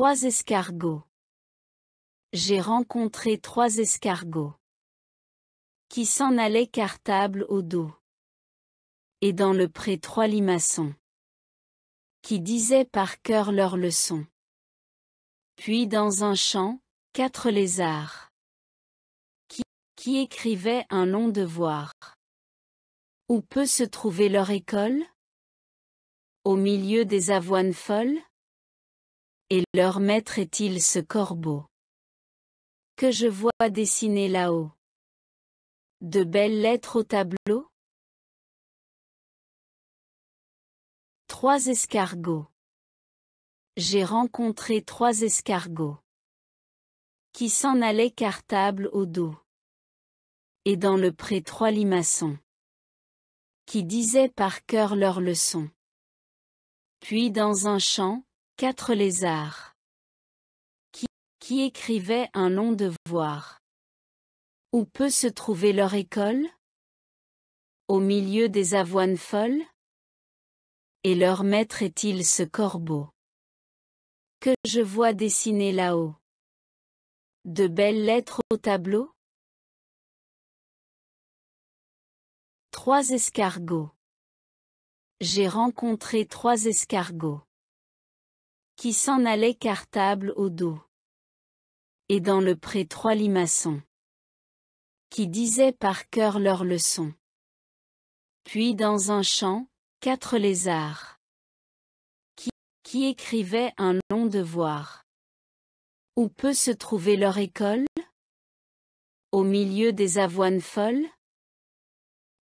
Trois escargots. J'ai rencontré trois escargots qui s'en allaient cartable au dos. Et dans le pré trois limaçons qui disaient par cœur leurs leçons. Puis dans un champ, quatre lézards qui, qui écrivaient un long devoir. Où peut se trouver leur école Au milieu des avoines folles et leur maître est-il ce corbeau que je vois dessiner là-haut De belles lettres au tableau Trois escargots. J'ai rencontré trois escargots qui s'en allaient cartable au dos. Et dans le pré trois limaçons qui disaient par cœur leurs leçons. Puis dans un champ, Quatre lézards. Qui, qui écrivaient un long devoir. Où peut se trouver leur école Au milieu des avoines folles Et leur maître est-il ce corbeau Que je vois dessiner là-haut De belles lettres au tableau Trois escargots. J'ai rencontré trois escargots qui s'en allait cartable au dos. Et dans le pré trois limaçons, qui disaient par cœur leurs leçons. Puis dans un champ, quatre lézards, qui, qui écrivaient un long devoir. Où peut se trouver leur école Au milieu des avoines folles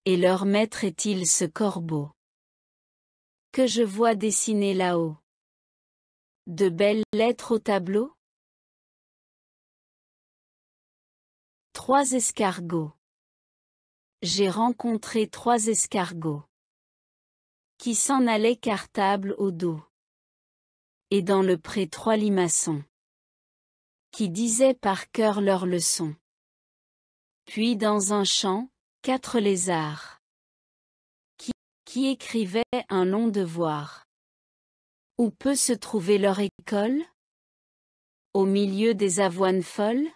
Et leur maître est-il ce corbeau Que je vois dessiner là-haut de belles lettres au tableau Trois escargots. J'ai rencontré trois escargots qui s'en allaient cartable au dos. Et dans le pré trois limaçons qui disaient par cœur leurs leçons. Puis dans un champ, quatre lézards qui, qui écrivaient un long devoir. Où peut se trouver leur école Au milieu des avoines folles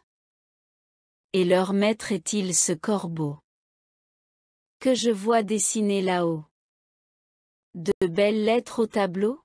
Et leur maître est-il ce corbeau Que je vois dessiner là-haut De belles lettres au tableau